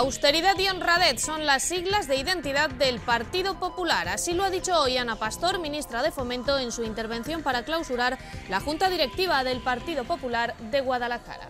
Austeridad y honradez son las siglas de identidad del Partido Popular. Así lo ha dicho hoy Ana Pastor, ministra de Fomento, en su intervención para clausurar la Junta Directiva del Partido Popular de Guadalajara.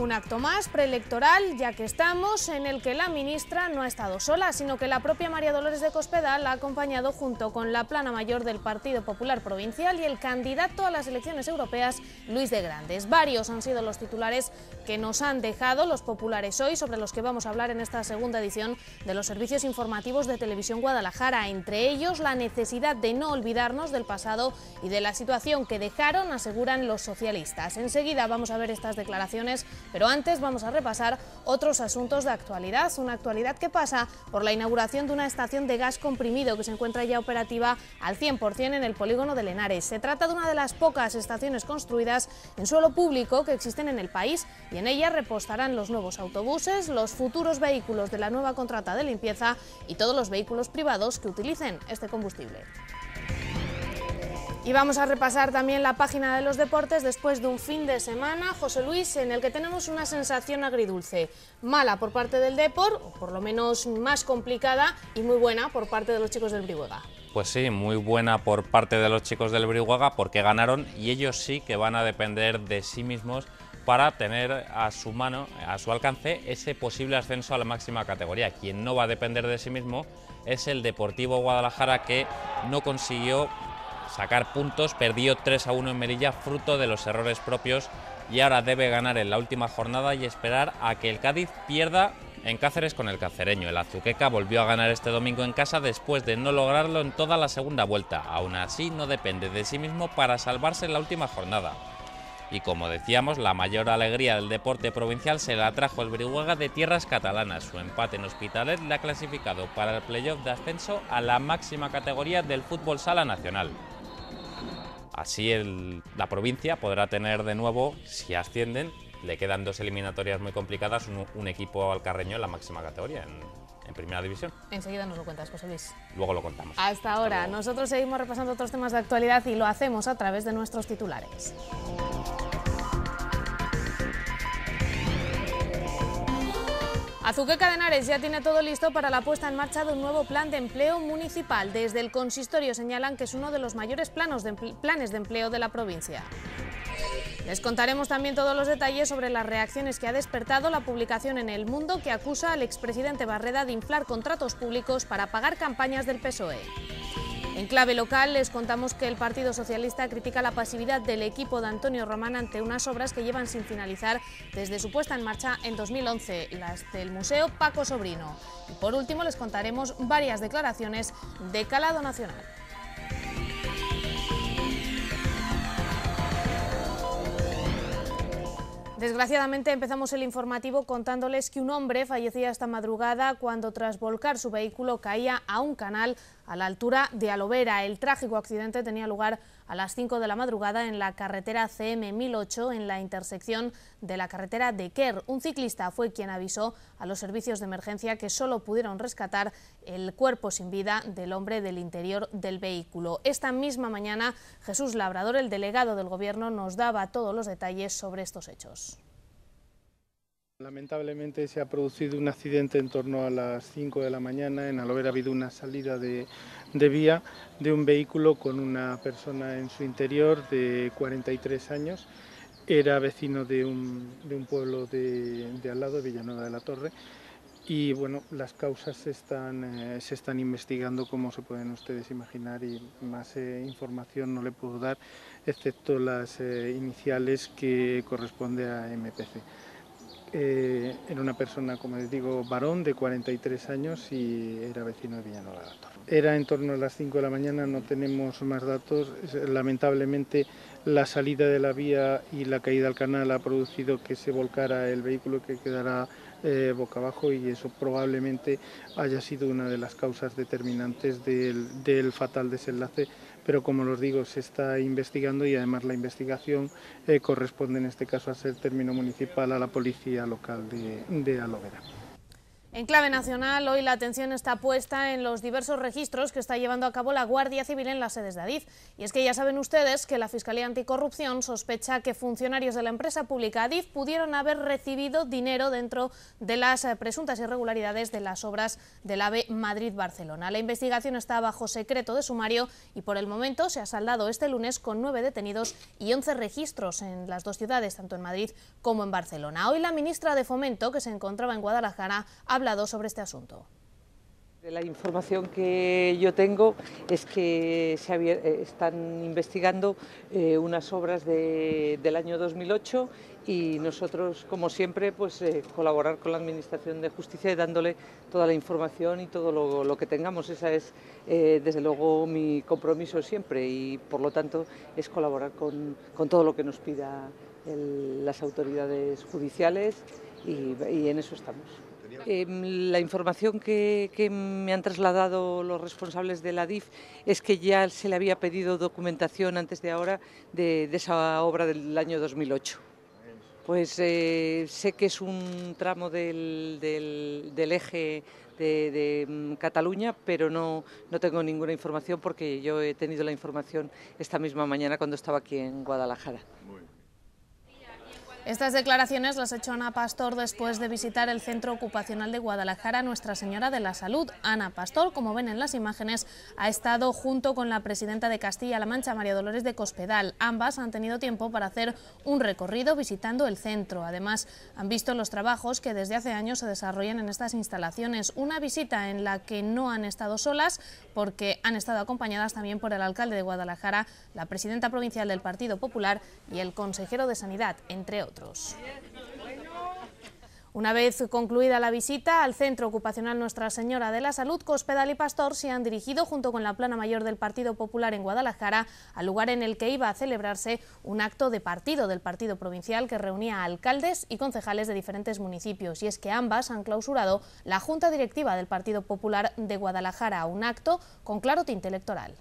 Un acto más preelectoral, ya que estamos, en el que la ministra no ha estado sola, sino que la propia María Dolores de Cospedal ha acompañado junto con la plana mayor del Partido Popular Provincial y el candidato a las elecciones europeas, Luis de Grandes. Varios han sido los titulares que nos han dejado los populares hoy, sobre los que vamos a hablar en esta segunda edición de los servicios informativos de Televisión Guadalajara, entre ellos la necesidad de no olvidarnos del pasado y de la situación que dejaron, aseguran los socialistas. Enseguida vamos a ver estas declaraciones pero antes vamos a repasar otros asuntos de actualidad, una actualidad que pasa por la inauguración de una estación de gas comprimido que se encuentra ya operativa al 100% en el polígono de Lenares. Se trata de una de las pocas estaciones construidas en suelo público que existen en el país y en ella repostarán los nuevos autobuses, los futuros vehículos de la nueva contrata de limpieza y todos los vehículos privados que utilicen este combustible. Y vamos a repasar también la página de los deportes después de un fin de semana, José Luis, en el que tenemos una sensación agridulce. Mala por parte del Deport o por lo menos más complicada, y muy buena por parte de los chicos del Brihuega. Pues sí, muy buena por parte de los chicos del Brihuega porque ganaron y ellos sí que van a depender de sí mismos para tener a su mano, a su alcance, ese posible ascenso a la máxima categoría. Quien no va a depender de sí mismo es el Deportivo Guadalajara que no consiguió sacar puntos, perdió 3 a 1 en Merilla, fruto de los errores propios y ahora debe ganar en la última jornada y esperar a que el Cádiz pierda en Cáceres con el cacereño. El Azuqueca volvió a ganar este domingo en casa después de no lograrlo en toda la segunda vuelta. Aún así, no depende de sí mismo para salvarse en la última jornada. Y como decíamos, la mayor alegría del deporte provincial se la trajo el Brihuega de tierras catalanas. Su empate en Hospitalet la ha clasificado para el playoff de ascenso a la máxima categoría del fútbol sala nacional. Así la provincia podrá tener de nuevo, si ascienden, le quedan dos eliminatorias muy complicadas, un, equipo alcarreño en la máxima categoría, en, primera división. Enseguida nos lo cuentas, José Luis. Luego lo contamos. Hasta ahora, nosotros seguimos repasando otros temas de actualidad y lo hacemos a través de nuestros titulares. de Cadenares ya tiene todo listo para la puesta en marcha de un nuevo plan de empleo municipal. Desde el consistorio señalan que es uno de los mayores de planes de empleo de la provincia. Les contaremos también todos los detalles sobre las reacciones que ha despertado la publicación en El Mundo que acusa al expresidente Barreda de inflar contratos públicos para pagar campañas del PSOE. En clave local les contamos que el Partido Socialista critica la pasividad del equipo de Antonio Román ante unas obras que llevan sin finalizar desde su puesta en marcha en 2011, las del Museo Paco Sobrino. Y por último les contaremos varias declaraciones de calado nacional. Desgraciadamente empezamos el informativo contándoles que un hombre fallecía esta madrugada cuando tras volcar su vehículo caía a un canal a la altura de Alovera. El trágico accidente tenía lugar a las 5 de la madrugada en la carretera CM1008 en la intersección de la carretera de Kerr. Un ciclista fue quien avisó a los servicios de emergencia que solo pudieron rescatar el cuerpo sin vida del hombre del interior del vehículo. Esta misma mañana Jesús Labrador, el delegado del Gobierno, nos daba todos los detalles sobre estos hechos. Lamentablemente se ha producido un accidente en torno a las 5 de la mañana. En Alover ha habido una salida de, vía de un vehículo con una persona en su interior de 43 años. Era vecino de un, pueblo de, al lado, Villanueva de la Torre. Y bueno, las causas se están, eh, se están investigando, como se pueden ustedes imaginar, y más eh, información no le puedo dar, excepto las eh, iniciales que corresponde a MPC. Eh, era una persona, como les digo, varón de 43 años y era vecino de Villanueva de Torre. Era en torno a las 5 de la mañana, no tenemos más datos. Lamentablemente, la salida de la vía y la caída al canal ha producido que se volcara el vehículo que quedará eh, boca abajo y eso probablemente haya sido una de las causas determinantes del fatal desenlace pero como los digo, se está investigando y además la investigación eh, corresponde en este caso a ser término municipal a la policía local de, de en clave nacional, hoy la atención está puesta en los diversos registros que está llevando a cabo la Guardia Civil en las sedes de Adif. Y es que ya saben ustedes que la Fiscalía Anticorrupción sospecha que funcionarios de la empresa pública Adif pudieron haber recibido dinero dentro de las eh, presuntas irregularidades de las obras del AVE Madrid-Barcelona. La investigación está bajo secreto de sumario y por el momento se ha saldado este lunes con nueve detenidos y once registros en las dos ciudades, tanto en Madrid como en Barcelona. Hoy la ministra de Fomento, que se encontraba en Guadalajara, ha hablado sobre este asunto. La información que yo tengo es que se eh, están investigando eh, unas obras del año 2008 y nosotros, como siempre, pues eh, colaborar con la Administración de Justicia dándole toda la información y todo lo, que tengamos. Esa es, desde luego, mi compromiso siempre y, por lo tanto, es colaborar con, todo lo que nos pida las autoridades judiciales y en eso estamos. Em, la información que, me han trasladado los responsables de la DIF es que ya se le había pedido documentación antes de ahora de, esa obra del año 2008. Pues eh, sé que es un tramo del, eje de, mm, Cataluña, pero no, no tengo ninguna información porque yo he tenido la información esta misma mañana cuando estaba aquí en Guadalajara. Estas declaraciones las ha hecho Ana Pastor después de visitar el Centro Ocupacional de Guadalajara Nuestra Señora de la Salud. Ana Pastor, como ven en las imágenes, ha estado junto con la presidenta de Castilla-La Mancha, María Dolores de Cospedal. Ambas han tenido tiempo para hacer un recorrido visitando el centro. Además, han visto los trabajos que desde hace años se desarrollan en estas instalaciones. Una visita en la que no han estado solas porque han estado acompañadas también por el alcalde de Guadalajara, la presidenta provincial del Partido Popular y el consejero de Sanidad, entre otros. Una vez concluida la visita al Centro Ocupacional Nuestra Señora de la Salud, Cospedal y Pastor se han dirigido junto con la plana mayor del Partido Popular en Guadalajara al lugar en el que iba a celebrarse un acto de partido del Partido Provincial que reunía a alcaldes y concejales de diferentes municipios. Y es que ambas han clausurado la Junta Directiva del Partido Popular de Guadalajara, un acto con claro tinte electoral.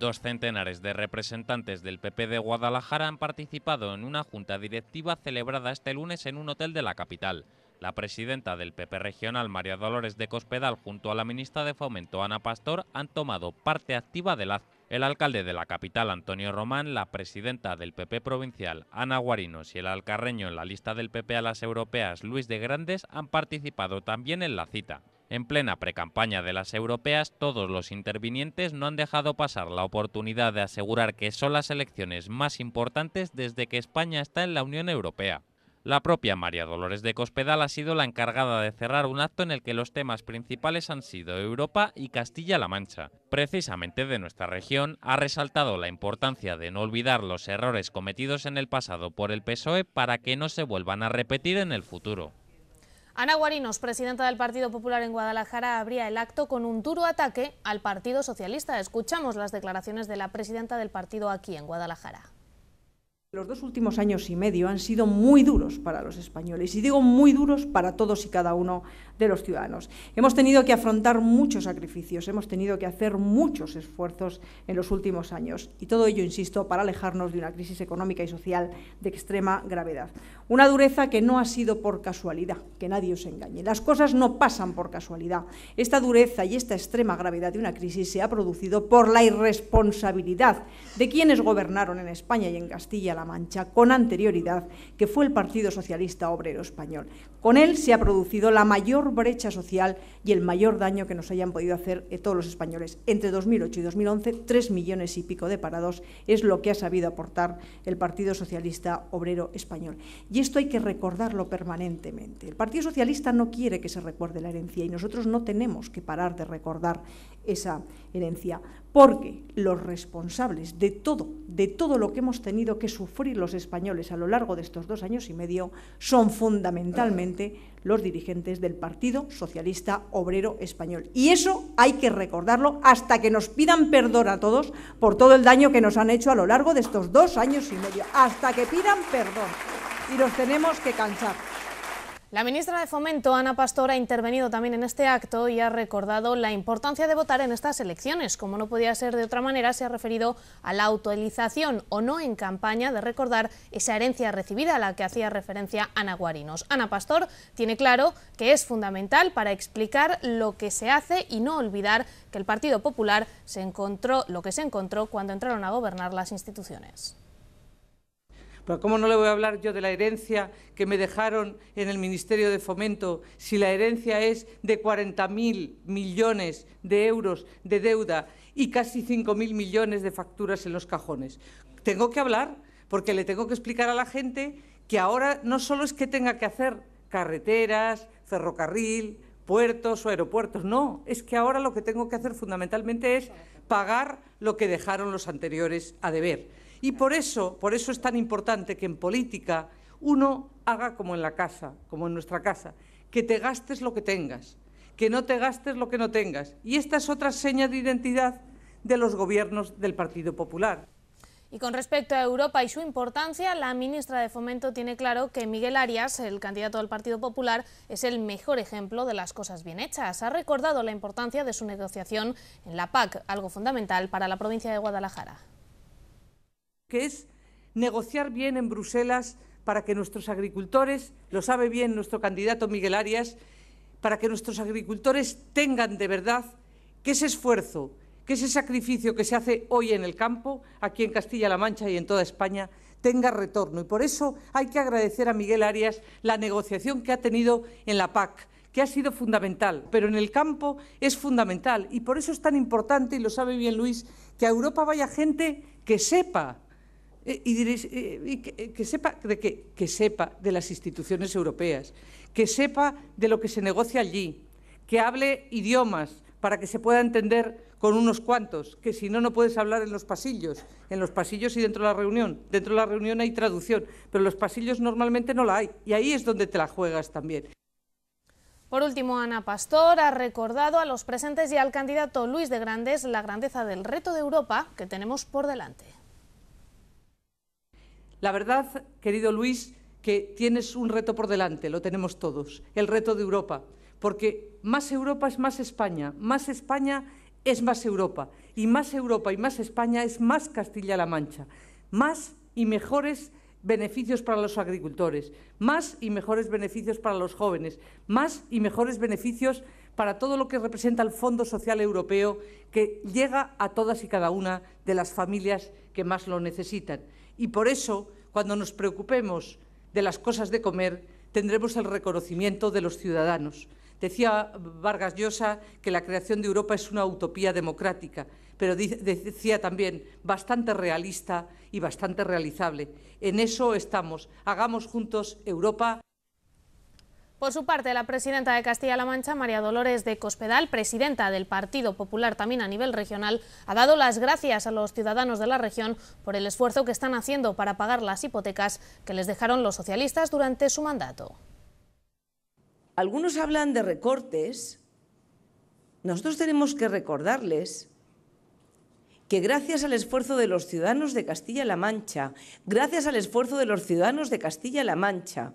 Dos centenares de representantes del PP de Guadalajara han participado en una junta directiva celebrada este lunes en un hotel de la capital. La presidenta del PP regional, María Dolores de Cospedal, junto a la ministra de Fomento, Ana Pastor, han tomado parte activa del acto. El alcalde de la capital, Antonio Román, la presidenta del PP provincial, Ana Guarinos, y el alcarreño en la lista del PP a las europeas, Luis de Grandes, han participado también en la cita. En plena precampaña de las europeas, todos los intervinientes no han dejado pasar la oportunidad de asegurar que son las elecciones más importantes desde que España está en la Unión Europea. La propia María Dolores de Cospedal ha sido la encargada de cerrar un acto en el que los temas principales han sido Europa y Castilla-La Mancha. Precisamente de nuestra región, ha resaltado la importancia de no olvidar los errores cometidos en el pasado por el PSOE para que no se vuelvan a repetir en el futuro. Ana Guarinos, presidenta del Partido Popular en Guadalajara, abría el acto con un duro ataque al Partido Socialista. Escuchamos las declaraciones de la presidenta del partido aquí en Guadalajara. Los dos últimos años y medio han sido muy duros para los españoles y digo muy duros para todos y cada uno de los ciudadanos. Hemos tenido que afrontar muchos sacrificios, hemos tenido que hacer muchos esfuerzos en los últimos años y todo ello, insisto, para alejarnos de una crisis económica y social de extrema gravedad. Una dureza que no ha sido por casualidad, que nadie os engañe. Las cosas no pasan por casualidad. Esta dureza y esta extrema gravedad de una crisis se ha producido por la irresponsabilidad de quienes gobernaron en España y en Castilla Mancha con anterioridad, que fue el Partido Socialista Obrero Español. Con él se ha producido la mayor brecha social y el mayor daño que nos hayan podido hacer eh, todos los españoles. Entre 2008 y 2011, tres millones y pico de parados es lo que ha sabido aportar el Partido Socialista Obrero Español. Y esto hay que recordarlo permanentemente. El Partido Socialista no quiere que se recuerde la herencia y nosotros no tenemos que parar de recordar esa herencia, porque los responsables de todo, de todo lo que hemos tenido que sufrir los españoles a lo largo de estos dos años y medio, son fundamentalmente los dirigentes del Partido Socialista Obrero Español. Y eso hay que recordarlo hasta que nos pidan perdón a todos por todo el daño que nos han hecho a lo largo de estos dos años y medio. Hasta que pidan perdón. Y nos tenemos que cansar. La ministra de Fomento, Ana Pastor, ha intervenido también en este acto y ha recordado la importancia de votar en estas elecciones. Como no podía ser de otra manera, se ha referido a la autorización o no en campaña de recordar esa herencia recibida a la que hacía referencia Ana Guarinos. Ana Pastor tiene claro que es fundamental para explicar lo que se hace y no olvidar que el Partido Popular se encontró lo que se encontró cuando entraron a gobernar las instituciones. Pero ¿cómo no le voy a hablar yo de la herencia que me dejaron en el Ministerio de Fomento si la herencia es de 40.000 millones de euros de deuda y casi 5.000 millones de facturas en los cajones? Tengo que hablar porque le tengo que explicar a la gente que ahora no solo es que tenga que hacer carreteras, ferrocarril, puertos o aeropuertos, no, es que ahora lo que tengo que hacer fundamentalmente es pagar lo que dejaron los anteriores a deber. Y por eso, por eso es tan importante que en política uno haga como en la casa, como en nuestra casa, que te gastes lo que tengas, que no te gastes lo que no tengas. Y esta es otra seña de identidad de los gobiernos del Partido Popular. Y con respecto a Europa y su importancia, la ministra de Fomento tiene claro que Miguel Arias, el candidato del Partido Popular, es el mejor ejemplo de las cosas bien hechas. Ha recordado la importancia de su negociación en la PAC, algo fundamental para la provincia de Guadalajara que es negociar bien en Bruselas para que nuestros agricultores, lo sabe bien nuestro candidato Miguel Arias, para que nuestros agricultores tengan de verdad que ese esfuerzo, que ese sacrificio que se hace hoy en el campo, aquí en Castilla-La Mancha y en toda España, tenga retorno. Y por eso hay que agradecer a Miguel Arias la negociación que ha tenido en la PAC, que ha sido fundamental, pero en el campo es fundamental. Y por eso es tan importante, y lo sabe bien Luis, que a Europa vaya gente que sepa eh, y eh, eh, que, sepa de Que sepa de las instituciones europeas, que sepa de lo que se negocia allí, que hable idiomas para que se pueda entender con unos cuantos, que si no, no puedes hablar en los pasillos, en los pasillos y dentro de la reunión. Dentro de la reunión hay traducción, pero en los pasillos normalmente no la hay, y ahí es donde te la juegas también. Por último, Ana Pastor ha recordado a los presentes y al candidato Luis de Grandes la grandeza del reto de Europa que tenemos por delante. La verdad, querido Luis, que tienes un reto por delante, lo tenemos todos, el reto de Europa, porque más Europa es más España, más España es más Europa, y más Europa y más España es más Castilla-La Mancha, más y mejores beneficios para los agricultores, más y mejores beneficios para los jóvenes, más y mejores beneficios para todo lo que representa el Fondo Social Europeo que llega a todas y cada una de las familias que más lo necesitan. Y por eso, cuando nos preocupemos de las cosas de comer, tendremos el reconocimiento de los ciudadanos. Decía Vargas Llosa que la creación de Europa es una utopía democrática, pero decía también bastante realista y bastante realizable. En eso estamos. Hagamos juntos Europa. Por su parte, la presidenta de Castilla-La Mancha, María Dolores de Cospedal, presidenta del Partido Popular también a nivel regional, ha dado las gracias a los ciudadanos de la región por el esfuerzo que están haciendo para pagar las hipotecas que les dejaron los socialistas durante su mandato. Algunos hablan de recortes. Nosotros tenemos que recordarles que gracias al esfuerzo de los ciudadanos de Castilla-La Mancha, gracias al esfuerzo de los ciudadanos de Castilla-La Mancha,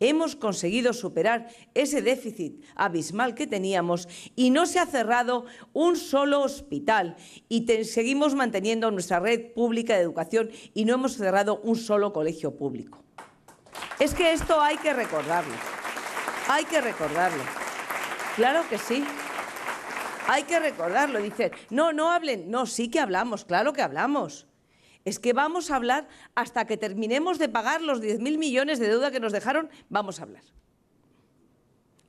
Hemos conseguido superar ese déficit abismal que teníamos y no se ha cerrado un solo hospital y seguimos manteniendo nuestra red pública de educación y no hemos cerrado un solo colegio público. Es que esto hay que recordarlo, hay que recordarlo. Claro que sí. Hay que recordarlo, dice. No, no hablen. No, sí que hablamos, claro que hablamos es que vamos a hablar hasta que terminemos de pagar los 10.000 millones de deuda que nos dejaron, vamos a hablar.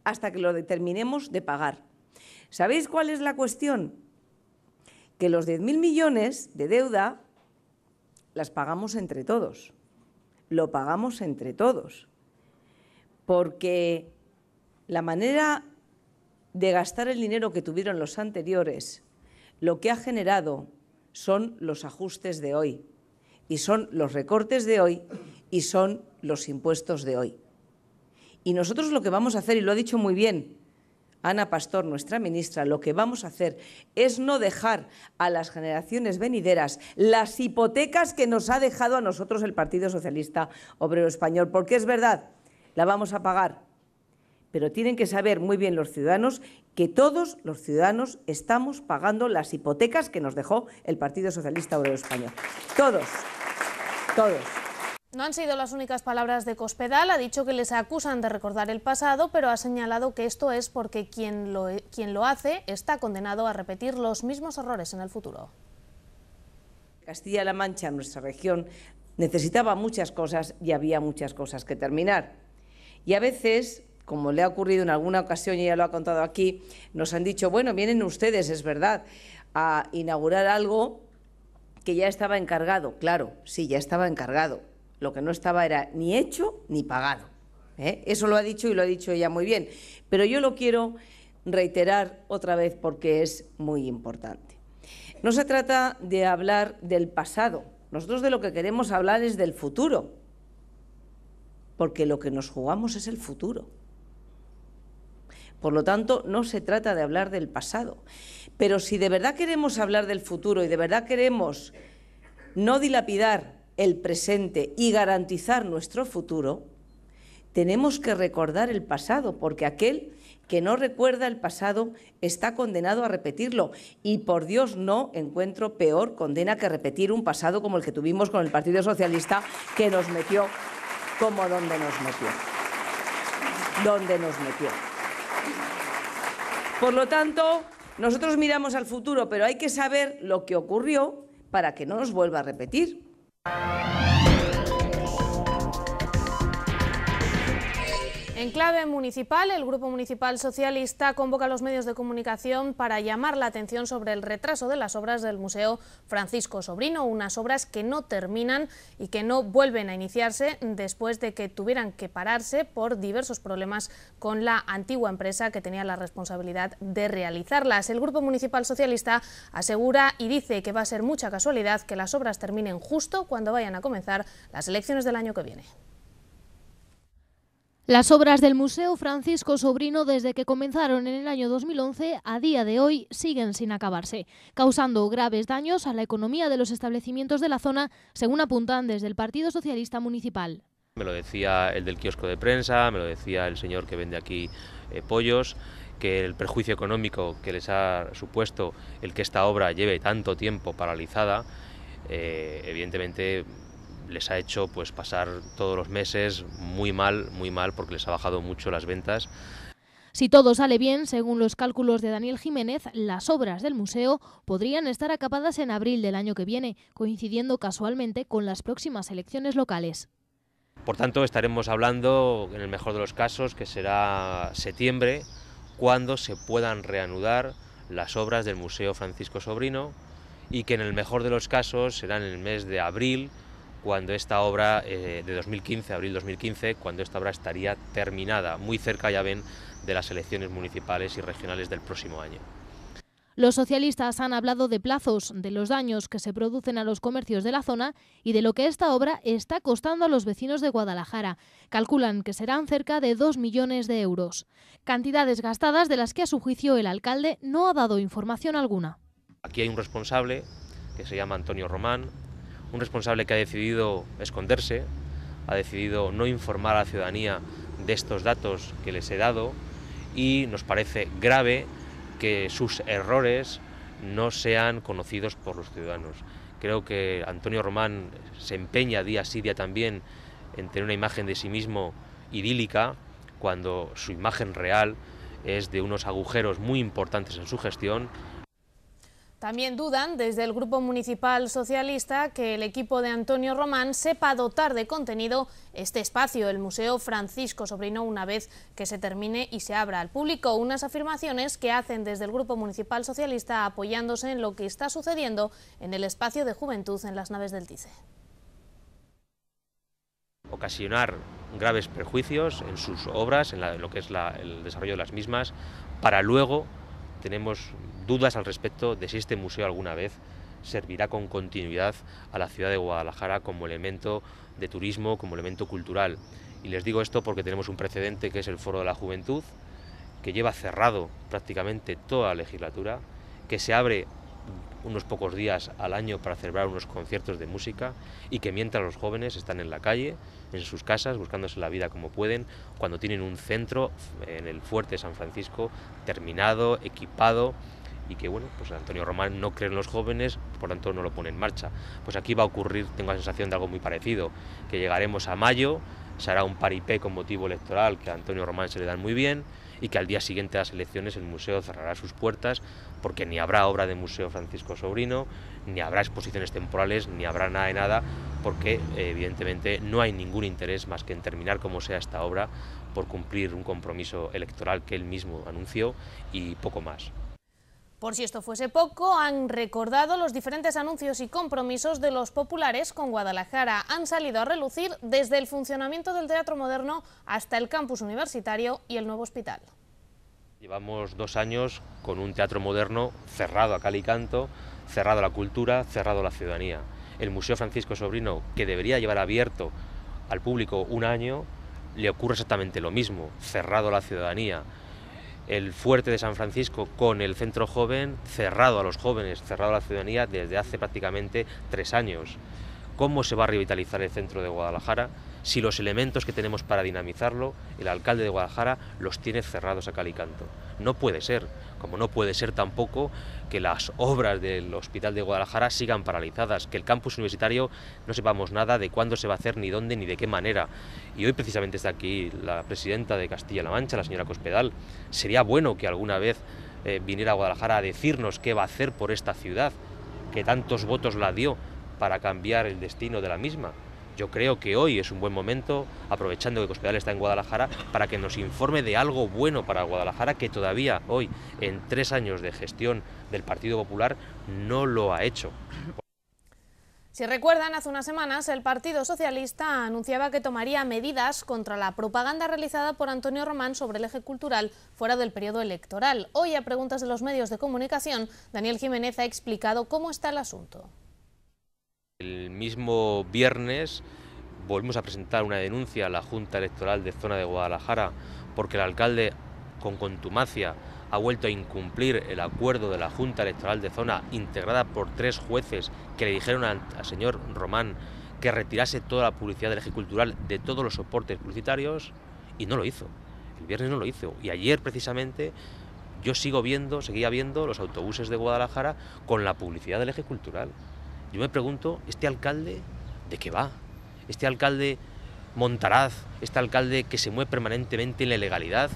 Hasta que lo terminemos de pagar. ¿Sabéis cuál es la cuestión? Que los 10.000 millones de deuda las pagamos entre todos. Lo pagamos entre todos. Porque la manera de gastar el dinero que tuvieron los anteriores, lo que ha generado son los ajustes de hoy, y son los recortes de hoy, y son los impuestos de hoy. Y nosotros lo que vamos a hacer, y lo ha dicho muy bien Ana Pastor, nuestra ministra, lo que vamos a hacer es no dejar a las generaciones venideras las hipotecas que nos ha dejado a nosotros el Partido Socialista Obrero Español, porque es verdad, la vamos a pagar pero tienen que saber muy bien los ciudadanos que todos los ciudadanos estamos pagando las hipotecas que nos dejó el Partido Socialista Obrero Español. Todos, todos. No han sido las únicas palabras de Cospedal, ha dicho que les acusan de recordar el pasado, pero ha señalado que esto es porque quien lo, quien lo hace está condenado a repetir los mismos errores en el futuro. Castilla-La Mancha, nuestra región, necesitaba muchas cosas y había muchas cosas que terminar. Y a veces como le ha ocurrido en alguna ocasión y ya lo ha contado aquí, nos han dicho, bueno, vienen ustedes, es verdad, a inaugurar algo que ya estaba encargado. Claro, sí, ya estaba encargado. Lo que no estaba era ni hecho ni pagado. ¿eh? Eso lo ha dicho y lo ha dicho ella muy bien. Pero yo lo quiero reiterar otra vez porque es muy importante. No se trata de hablar del pasado. Nosotros de lo que queremos hablar es del futuro. Porque lo que nos jugamos es el futuro. Por lo tanto, no se trata de hablar del pasado. Pero si de verdad queremos hablar del futuro y de verdad queremos no dilapidar el presente y garantizar nuestro futuro, tenemos que recordar el pasado, porque aquel que no recuerda el pasado está condenado a repetirlo. Y por Dios no encuentro peor condena que repetir un pasado como el que tuvimos con el Partido Socialista, que nos metió como donde nos metió. Donde nos metió. Por lo tanto, nosotros miramos al futuro, pero hay que saber lo que ocurrió para que no nos vuelva a repetir. En clave municipal, el Grupo Municipal Socialista convoca a los medios de comunicación para llamar la atención sobre el retraso de las obras del Museo Francisco Sobrino, unas obras que no terminan y que no vuelven a iniciarse después de que tuvieran que pararse por diversos problemas con la antigua empresa que tenía la responsabilidad de realizarlas. El Grupo Municipal Socialista asegura y dice que va a ser mucha casualidad que las obras terminen justo cuando vayan a comenzar las elecciones del año que viene. Las obras del Museo Francisco Sobrino desde que comenzaron en el año 2011 a día de hoy siguen sin acabarse, causando graves daños a la economía de los establecimientos de la zona, según apuntan desde el Partido Socialista Municipal. Me lo decía el del kiosco de prensa, me lo decía el señor que vende aquí eh, pollos, que el perjuicio económico que les ha supuesto el que esta obra lleve tanto tiempo paralizada, eh, evidentemente les ha hecho pues pasar todos los meses muy mal, muy mal porque les ha bajado mucho las ventas. Si todo sale bien, según los cálculos de Daniel Jiménez, las obras del museo podrían estar acabadas en abril del año que viene, coincidiendo casualmente con las próximas elecciones locales. Por tanto, estaremos hablando, en el mejor de los casos, que será septiembre, cuando se puedan reanudar las obras del Museo Francisco Sobrino y que en el mejor de los casos será en el mes de abril, cuando esta obra eh, de 2015, abril 2015, cuando esta obra estaría terminada, muy cerca ya ven de las elecciones municipales y regionales del próximo año. Los socialistas han hablado de plazos, de los daños que se producen a los comercios de la zona y de lo que esta obra está costando a los vecinos de Guadalajara. Calculan que serán cerca de 2 millones de euros, cantidades gastadas de las que a su juicio el alcalde no ha dado información alguna. Aquí hay un responsable que se llama Antonio Román, un responsable que ha decidido esconderse, ha decidido no informar a la ciudadanía de estos datos que les he dado y nos parece grave que sus errores no sean conocidos por los ciudadanos. Creo que Antonio Román se empeña día sí día también en tener una imagen de sí mismo idílica cuando su imagen real es de unos agujeros muy importantes en su gestión también dudan desde el Grupo Municipal Socialista que el equipo de Antonio Román sepa dotar de contenido este espacio, el Museo Francisco Sobrino, una vez que se termine y se abra al público. Unas afirmaciones que hacen desde el Grupo Municipal Socialista apoyándose en lo que está sucediendo en el espacio de juventud en las naves del TICE. Ocasionar graves perjuicios en sus obras, en, lo que es el desarrollo de las mismas, para luego tenemos dudas al respecto de si este museo alguna vez servirá con continuidad a la ciudad de Guadalajara como elemento de turismo, como elemento cultural. Y les digo esto porque tenemos un precedente que es el Foro de la Juventud, que lleva cerrado prácticamente toda la legislatura, que se abre unos pocos días al año para celebrar unos conciertos de música y que mientras los jóvenes están en la calle, en sus casas, buscándose la vida como pueden, cuando tienen un centro en el fuerte San Francisco terminado, equipado, y que bueno, pues Antonio Román no cree en los jóvenes, por tanto no lo pone en marcha. Pues aquí va a ocurrir, tengo la sensación de algo muy parecido, que llegaremos a mayo, se hará un paripé con motivo electoral que a Antonio Román se le dan muy bien y que al día siguiente de las elecciones el museo cerrará sus puertas porque ni habrá obra de Museo Francisco Sobrino, ni habrá exposiciones temporales, ni habrá nada de nada, porque evidentemente no hay ningún interés más que en terminar como sea esta obra por cumplir un compromiso electoral que él mismo anunció y poco más. Por si esto fuese poco, han recordado los diferentes anuncios y compromisos de los populares con Guadalajara. Han salido a relucir desde el funcionamiento del Teatro Moderno hasta el campus universitario y el nuevo hospital. Llevamos dos años con un teatro moderno cerrado a cal y canto, cerrado a la cultura, cerrado a la ciudadanía. El Museo Francisco Sobrino, que debería llevar abierto al público un año, le ocurre exactamente lo mismo, cerrado a la ciudadanía el fuerte de San Francisco con el centro joven cerrado a los jóvenes, cerrado a la ciudadanía desde hace prácticamente tres años. ¿Cómo se va a revitalizar el centro de Guadalajara si los elementos que tenemos para dinamizarlo, el alcalde de Guadalajara los tiene cerrados a cal No puede ser como no puede ser tampoco que las obras del Hospital de Guadalajara sigan paralizadas, que el campus universitario no sepamos nada de cuándo se va a hacer, ni dónde, ni de qué manera. Y hoy precisamente está aquí la presidenta de Castilla-La Mancha, la señora Cospedal. Sería bueno que alguna vez eh, viniera a Guadalajara a decirnos qué va a hacer por esta ciudad, que tantos votos la dio para cambiar el destino de la misma yo creo que hoy es un buen momento, aprovechando que Cospedal está en Guadalajara, para que nos informe de algo bueno para Guadalajara que todavía hoy, en tres años de gestión del Partido Popular, no lo ha hecho. Si recuerdan, hace unas semanas el Partido Socialista anunciaba que tomaría medidas contra la propaganda realizada por Antonio Román sobre el eje cultural fuera del periodo electoral. Hoy, a preguntas de los medios de comunicación, Daniel Jiménez ha explicado cómo está el asunto. El mismo viernes volvimos a presentar una denuncia a la Junta Electoral de Zona de Guadalajara porque el alcalde con contumacia ha vuelto a incumplir el acuerdo de la Junta Electoral de Zona integrada por tres jueces que le dijeron al, señor Román que retirase toda la publicidad del eje cultural de todos los soportes publicitarios y no lo hizo. El viernes no lo hizo y ayer precisamente yo sigo viendo, seguía viendo los autobuses de Guadalajara con la publicidad del eje cultural. Yo me pregunto, ¿este alcalde de qué va? ¿Este alcalde Montaraz, este alcalde que se mueve permanentemente en la ilegalidad?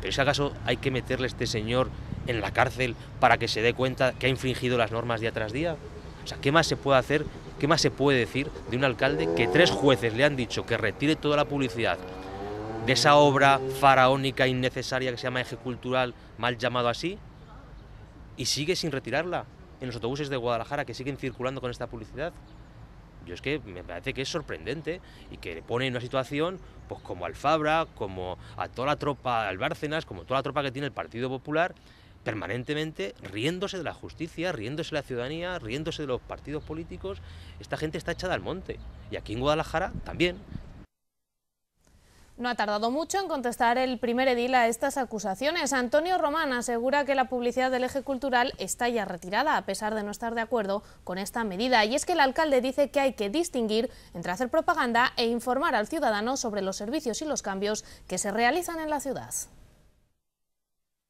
¿Pero si acaso hay que meterle a este señor en la cárcel para que se dé cuenta que ha infringido las normas día tras día? O sea, ¿qué más se puede hacer? ¿Qué más se puede decir de un alcalde que tres jueces le han dicho que retire toda la publicidad de esa obra faraónica innecesaria que se llama Eje Cultural, mal llamado así, y sigue sin retirarla? en los autobuses de Guadalajara que siguen circulando con esta publicidad? Yo es que me parece que es sorprendente y que le pone en una situación, pues como Alfabra, como a toda la tropa, al Bárcenas, como toda la tropa que tiene el Partido Popular, permanentemente riéndose de la justicia, riéndose de la ciudadanía, riéndose de los partidos políticos. Esta gente está echada al monte. Y aquí en Guadalajara también no ha tardado mucho en contestar el primer edil a estas acusaciones. Antonio Román asegura que la publicidad del eje cultural está ya retirada, a pesar de no estar de acuerdo con esta medida. Y es que el alcalde dice que hay que distinguir entre hacer propaganda e informar al ciudadano sobre los servicios y los cambios que se realizan en la ciudad.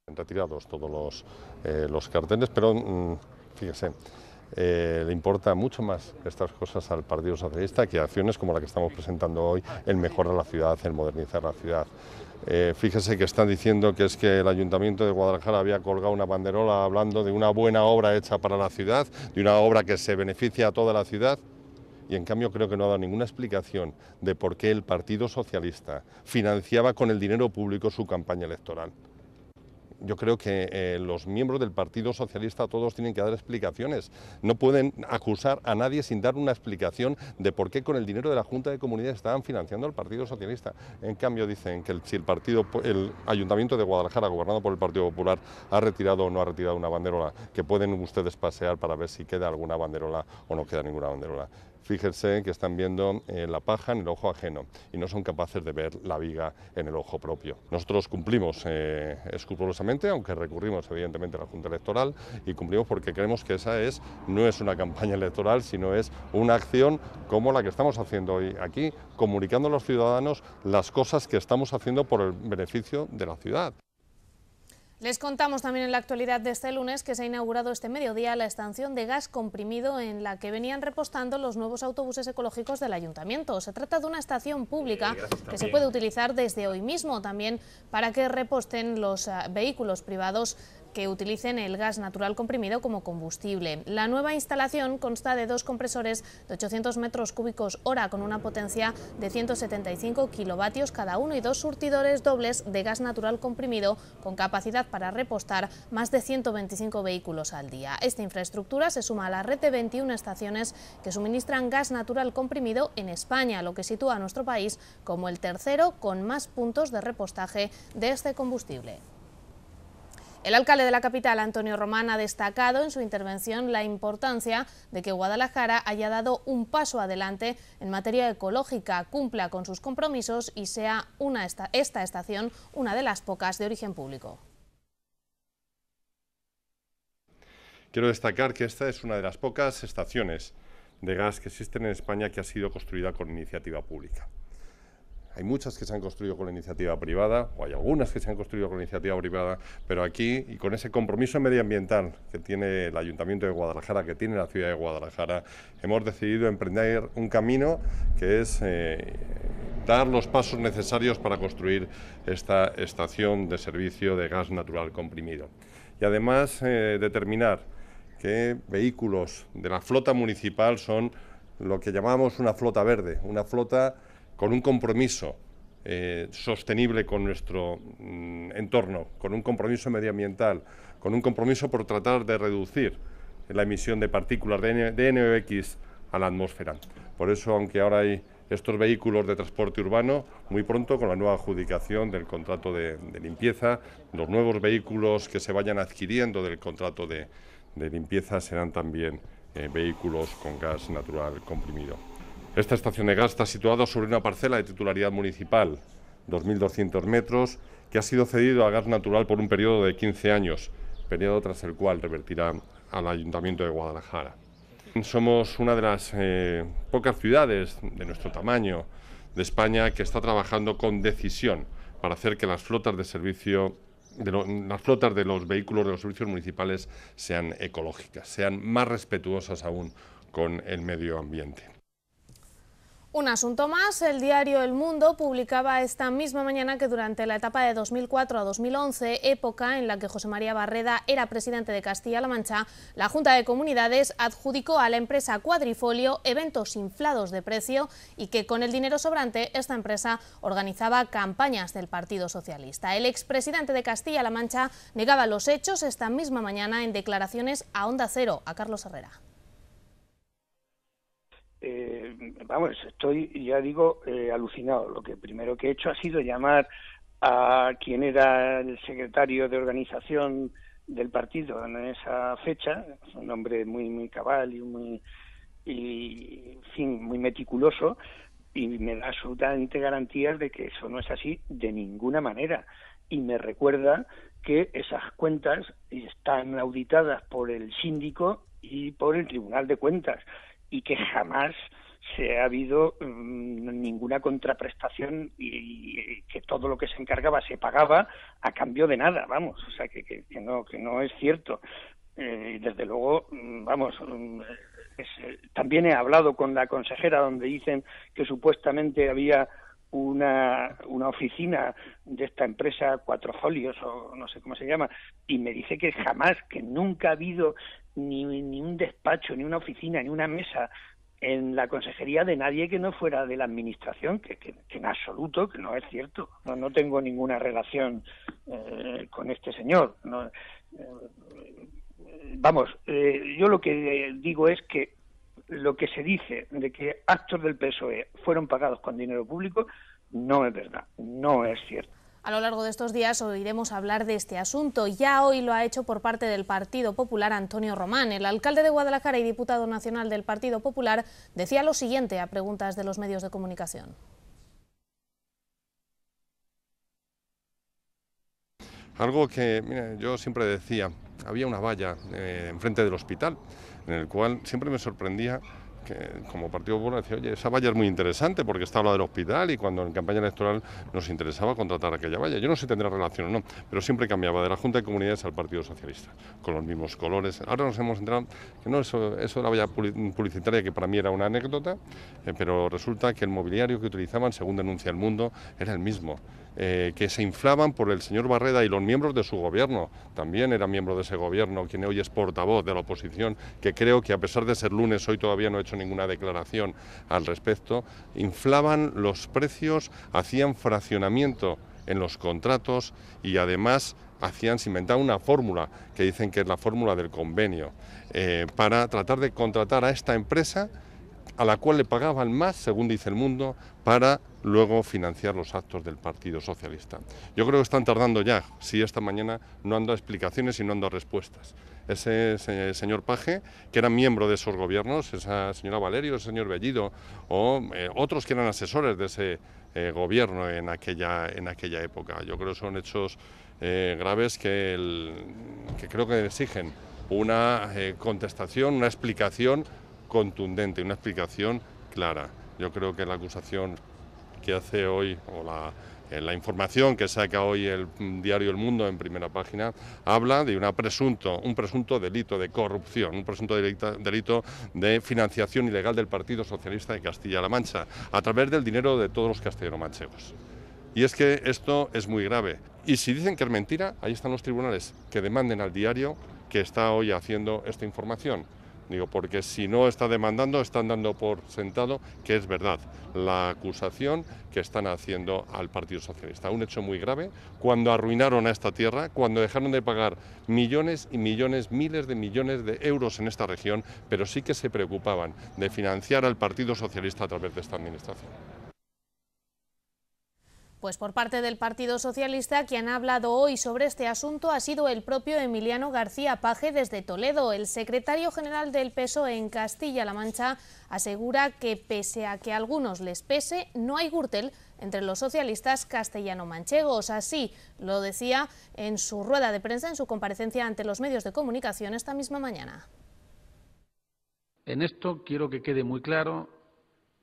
Retirados todos eh, los, carteles, pero mm, fíjese. Eh, le importa mucho más estas cosas al Partido Socialista que acciones como la que estamos presentando hoy, el mejorar la ciudad, el modernizar la ciudad. Eh, fíjese que están diciendo que es que el Ayuntamiento de Guadalajara había colgado una banderola hablando de una buena obra hecha para la ciudad, de una obra que se beneficia a toda la ciudad y en cambio creo que no ha dado ninguna explicación de por qué el Partido Socialista financiaba con el dinero público su campaña electoral yo creo que eh, los miembros del Partido Socialista todos tienen que dar explicaciones. No pueden acusar a nadie sin dar una explicación de por qué con el dinero de la Junta de Comunidades estaban financiando al Partido Socialista. En cambio dicen que si el partido, el Ayuntamiento de Guadalajara, gobernado por el Partido Popular, ha retirado o no ha retirado una banderola, que pueden ustedes pasear para ver si queda alguna banderola o no queda ninguna banderola fíjense que están viendo eh, la paja en el ojo ajeno y no son capaces de ver la viga en el ojo propio. Nosotros cumplimos eh, escrupulosamente, aunque recurrimos evidentemente a la Junta Electoral, y cumplimos porque creemos que esa es, no es una campaña electoral, sino es una acción como la que estamos haciendo hoy aquí, comunicando a los ciudadanos las cosas que estamos haciendo por el beneficio de la ciudad. Les contamos también en la actualidad de este lunes que se ha inaugurado este mediodía la estación de gas comprimido en la que venían repostando los nuevos autobuses ecológicos del ayuntamiento. Se trata de una estación pública que se puede utilizar desde hoy mismo también para que reposten los ah, vehículos privados que utilicen el gas natural comprimido como combustible. La nueva instalación consta de dos compresores de 800 metros cúbicos hora con una potencia de 175 kilovatios cada uno y dos surtidores dobles de gas natural comprimido con capacidad para repostar más de 125 vehículos al día. Esta infraestructura se suma a la red de 21 estaciones que suministran gas natural comprimido en España, lo que sitúa a nuestro país como el tercero con más puntos de repostaje de este combustible. El alcalde de la capital, Antonio Román, ha destacado en su intervención la importancia de que Guadalajara haya dado un paso adelante en materia ecológica, cumpla con sus compromisos y sea esta estación una de las pocas de origen público. Quiero destacar que esta es una de las pocas estaciones de gas que existen en España que ha sido construida con iniciativa pública. Hay muchas que se han construido con la iniciativa privada, o hay algunas que se han construido con la iniciativa privada, pero aquí, y con ese compromiso medioambiental que tiene el Ayuntamiento de Guadalajara, que tiene la ciudad de Guadalajara, hemos decidido emprender un camino que es eh, dar los pasos necesarios para construir esta estación de servicio de gas natural comprimido. Y además eh, determinar qué vehículos de la flota municipal son lo que llamamos una flota verde, una flota con un compromiso eh, sostenible con nuestro mm, entorno, con un compromiso medioambiental, con un compromiso por tratar de reducir la emisión de partículas de, NOx a la atmósfera. Por eso, aunque ahora hay estos vehículos de transporte urbano, muy pronto con la nueva adjudicación del contrato de, limpieza, los nuevos vehículos que se vayan adquiriendo del contrato de, limpieza serán también eh, vehículos con gas natural comprimido. Esta estación de gas está situada sobre una parcela de titularidad municipal, 2.200 metros, que ha sido cedido a gas natural por un periodo de 15 años, periodo tras el cual revertirá al Ayuntamiento de Guadalajara. Somos una de las eh, pocas ciudades de nuestro tamaño de España que está trabajando con decisión para hacer que las flotas de servicio las flotas de los vehículos de los servicios municipales sean ecológicas, sean más respetuosas aún con el medio ambiente. Un asunto más, el diario El Mundo publicaba esta misma mañana que durante la etapa de 2004 a 2011, época en la que José María Barreda era presidente de Castilla-La Mancha, la Junta de Comunidades adjudicó a la empresa Cuadrifolio eventos inflados de precio y que con el dinero sobrante esta empresa organizaba campañas del Partido Socialista. El expresidente de Castilla-La Mancha negaba los hechos esta misma mañana en declaraciones a Onda Cero, a Carlos Herrera. Eh, vamos, estoy, ya digo, eh, alucinado. Lo que primero que he hecho ha sido llamar a quien era el secretario de organización del partido en esa fecha, un hombre muy, muy cabal y muy, y, en fin, muy meticuloso, y me da absolutamente garantías de que eso no es así de ninguna manera. Y me recuerda que esas cuentas están auditadas por el síndico y por el Tribunal de Cuentas y que jamás se ha habido mm, ninguna contraprestación y, que todo lo que se encargaba se pagaba a cambio de nada, vamos, o sea que, que, no que no es cierto. Eh, desde luego, mm, vamos, mm, eh, también he hablado con la consejera donde dicen que supuestamente había una, una oficina de esta empresa Cuatro Folios o no sé cómo se llama y me dice que jamás, que nunca ha habido ni, ni un despacho, ni una oficina, ni una mesa en la consejería de nadie que no fuera de la administración, que, que, en absoluto, que no es cierto. No, no tengo ninguna relación eh, con este señor. No, eh, vamos, eh, yo lo que digo es que lo que se dice de que actos del PSOE fueron pagados con dinero público no es verdad, no es cierto. A lo largo de estos días oiremos hablar de este asunto. Ya hoy lo ha hecho por parte del Partido Popular Antonio Román. El alcalde de Guadalajara y diputado nacional del Partido Popular decía lo siguiente a preguntas de los medios de comunicación. Algo que yo siempre decía, había una valla eh, enfrente del hospital, en el cual siempre me sorprendía como Partido Popular decía, oye, esa valla es muy interesante porque está la del hospital y cuando en campaña electoral nos interesaba contratar aquella valla. Yo no sé si tendrá relación o no, pero siempre cambiaba de la Junta de Comunidades al Partido Socialista, con los mismos colores. Ahora nos hemos entrado, que no, eso, de la valla publicitaria que para mí era una anécdota, eh, pero resulta que el mobiliario que utilizaban, según denuncia el mundo, era el mismo. Eh, que se inflaban por el señor Barreda y los miembros de su gobierno. También era miembro de ese gobierno, quien hoy es portavoz de la oposición, que creo que a pesar de ser lunes, hoy todavía no ha hecho ninguna declaración al respecto. Inflaban los precios, hacían fraccionamiento en los contratos y además hacían, se inventaba una fórmula que dicen que es la fórmula del convenio eh, para tratar de contratar a esta empresa a la cual le pagaban más, según dice el mundo, para luego financiar los actos del Partido Socialista. Yo creo que están tardando ya, si esta mañana no han dado explicaciones y no han dado respuestas. Ese, señor Paje, que era miembro de esos gobiernos, esa señora Valerio, el señor Bellido, o eh, otros que eran asesores de ese eh, gobierno en aquella, en aquella época. Yo creo que son hechos eh, graves que, que creo que exigen una contestación, una explicación contundente, una explicación clara. Yo creo que la acusación que hace hoy, o la, eh, la información que saca hoy el mm, diario El Mundo en primera página, habla de presunto, un presunto delito de corrupción, un presunto delito, delito de financiación ilegal del Partido Socialista de Castilla-La Mancha, a través del dinero de todos los castellano-manchegos. Y es que esto es muy grave. Y si dicen que es mentira, ahí están los tribunales que demanden al diario que está hoy haciendo esta información porque si no está demandando, están dando por sentado que es verdad la acusación que están haciendo al Partido Socialista. Un hecho muy grave, cuando arruinaron a esta tierra, cuando dejaron de pagar millones y millones, miles de millones de euros en esta región, pero sí que se preocupaban de financiar al Partido Socialista a través de esta administración. Pues por parte del Partido Socialista, quien ha hablado hoy sobre este asunto ha sido el propio Emiliano García Paje desde Toledo. El secretario general del PSOE en Castilla-La Mancha asegura que pese a que a algunos les pese, no hay gürtel entre los socialistas castellano-manchegos. Así lo decía en su rueda de prensa, en su comparecencia ante los medios de comunicación esta misma mañana. En esto quiero que quede muy claro,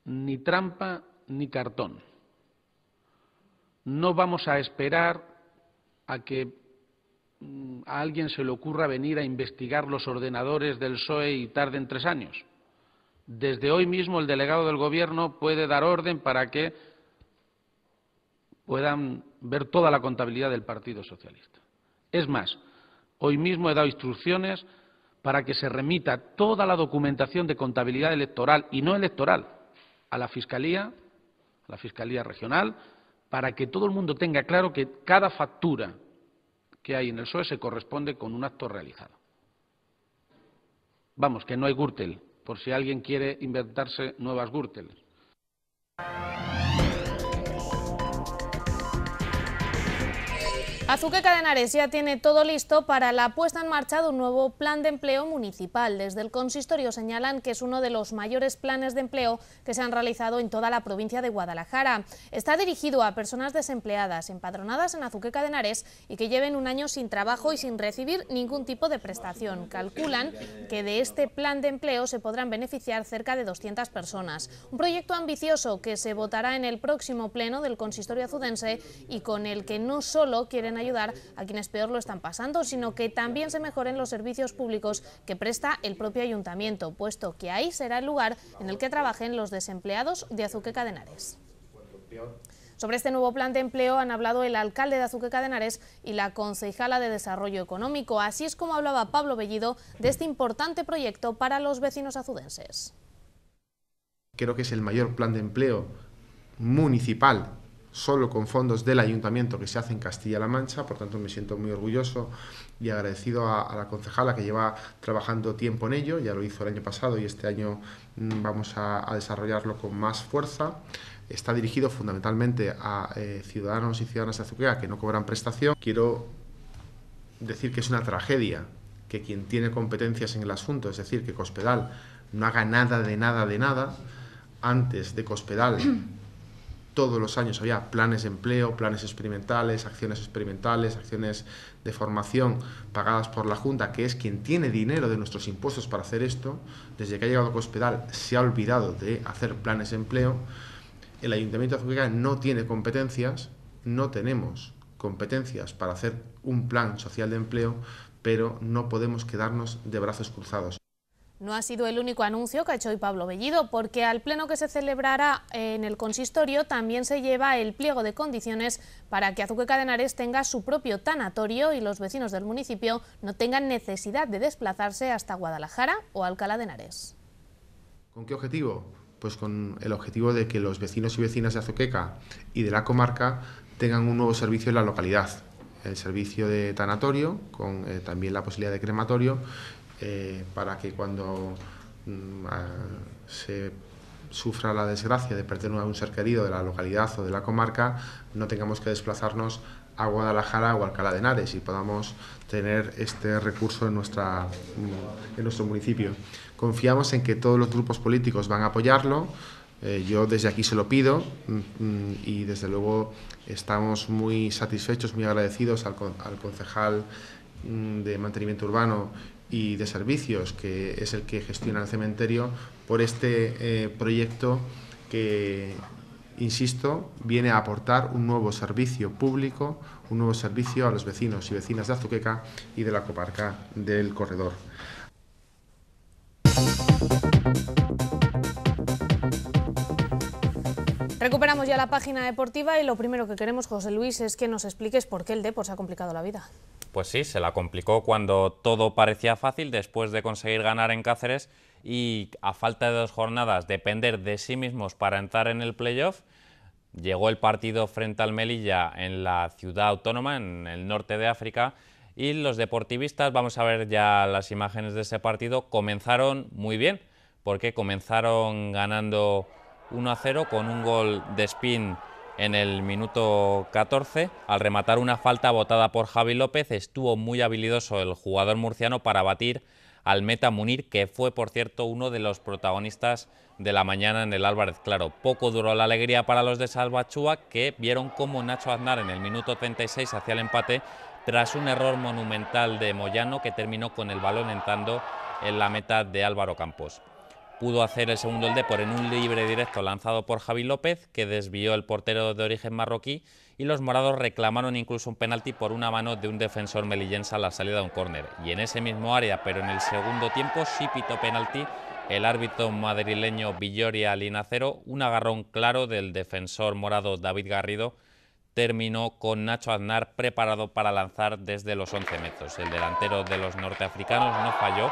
ni trampa ni cartón no vamos a esperar a que mm, a alguien se le ocurra venir a investigar los ordenadores del PSOE y tarden tres años. Desde hoy mismo el delegado del Gobierno puede dar orden para que puedan ver toda la contabilidad del Partido Socialista. Es más, hoy mismo he dado instrucciones para que se remita toda la documentación de contabilidad electoral y no electoral a la Fiscalía, a la Fiscalía Regional, para que todo el mundo tenga claro que cada factura que hay en el SOE se corresponde con un acto realizado. Vamos, que no hay Gürtel, por si alguien quiere inventarse nuevas Gürtel. Azuque Cadenares ya tiene todo listo para la puesta en marcha de un nuevo plan de empleo municipal. Desde el consistorio señalan que es uno de los mayores planes de empleo que se han realizado en toda la provincia de Guadalajara. Está dirigido a personas desempleadas, empadronadas en Azuque Cadenares y que lleven un año sin trabajo y sin recibir ningún tipo de prestación. Calculan que de este plan de empleo se podrán beneficiar cerca de 200 personas. Un proyecto ambicioso que se votará en el próximo pleno del consistorio azudense y con el que no solo quieren ayudar a quienes peor lo están pasando, sino que también se mejoren los servicios públicos que presta el propio ayuntamiento, puesto que ahí será el lugar en el que trabajen los desempleados de Azuqueca de Sobre este nuevo plan de empleo han hablado el alcalde de Azuqueca de y la concejala de Desarrollo Económico. Así es como hablaba Pablo Bellido de este importante proyecto para los vecinos azudenses. Creo que es el mayor plan de empleo municipal solo con fondos del ayuntamiento que se hace en Castilla-La Mancha, por tanto me siento muy orgulloso y agradecido a, la concejala que lleva trabajando tiempo en ello, ya lo hizo el año pasado y este año mm, vamos a, desarrollarlo con más fuerza. Está dirigido fundamentalmente a eh, ciudadanos y ciudadanas de Azuquea que no cobran prestación. Quiero decir que es una tragedia que quien tiene competencias en el asunto, es decir, que Cospedal no haga nada de nada de nada, antes de Cospedal todos los años había planes de empleo, planes experimentales, acciones experimentales, acciones de formación pagadas por la Junta, que es quien tiene dinero de nuestros impuestos para hacer esto. Desde que ha llegado Cospedal se ha olvidado de hacer planes de empleo. El Ayuntamiento de Azuqueca no tiene competencias, no tenemos competencias para hacer un plan social de empleo, pero no podemos quedarnos de brazos cruzados. No ha sido el único anuncio que ha hecho hoy Pablo Bellido, porque al pleno que se celebrará eh, en el consistorio también se lleva el pliego de condiciones para que Azuqueca de Henares tenga su propio tanatorio y los vecinos del municipio no tengan necesidad de desplazarse hasta Guadalajara o Alcalá de Henares. ¿Con qué objetivo? Pues con el objetivo de que los vecinos y vecinas de Azuqueca y de la comarca tengan un nuevo servicio en la localidad, el servicio de tanatorio, con eh, también la posibilidad de crematorio eh, para que cuando mm, se sufra la desgracia de perder a un ser querido de la localidad o de la comarca, no tengamos que desplazarnos a Guadalajara o Alcalá de Henares y podamos tener este recurso en, nuestra, mm, en nuestro municipio. Confiamos en que todos los grupos políticos van a apoyarlo, eh, yo desde aquí se lo pido mm, y desde luego estamos muy satisfechos, muy agradecidos al concejal de mantenimiento urbano y de Servicios, que es el que gestiona el cementerio, por este eh, proyecto que, insisto, viene a aportar un nuevo servicio público, un nuevo servicio a los vecinos y vecinas de Azuqueca y de la Coparca del Corredor. Recuperamos ya la página deportiva y lo primero que queremos, José Luis, es que nos expliques por qué el Depor se ha complicado la vida. Pues sí, se la complicó cuando todo parecía fácil después de conseguir ganar en Cáceres y a falta de dos jornadas depender de sí mismos para entrar en el playoff. Llegó el partido frente al Melilla en la ciudad autónoma, en el norte de África, y los deportivistas, vamos a ver ya las imágenes de ese partido, comenzaron muy bien, porque comenzaron ganando 1 a 0 con un gol de spin en el minuto 14. Al rematar una falta botada por Javi López, estuvo muy habilidoso el jugador murciano para batir al meta Munir, que fue, por cierto, uno de los protagonistas de la mañana en el Álvarez Claro. Poco duró la alegría para los de Salvachúa, que vieron cómo Nacho Aznar en el minuto 36 hacía el empate tras un error monumental de Moyano que terminó con el balón entrando en la meta de Álvaro Campos pudo hacer el segundo el Depor en un libre directo lanzado por Javi López, que desvió el portero de origen marroquí, y los morados reclamaron incluso un penalti por una mano de un defensor melillense a la salida de un córner. Y en ese mismo área, pero en el segundo tiempo, sí pitó penalti el árbitro madrileño Villoria Linacero, un agarrón claro del defensor morado David Garrido, terminó con Nacho Aznar preparado para lanzar desde los 11 metros. El delantero de los norteafricanos no falló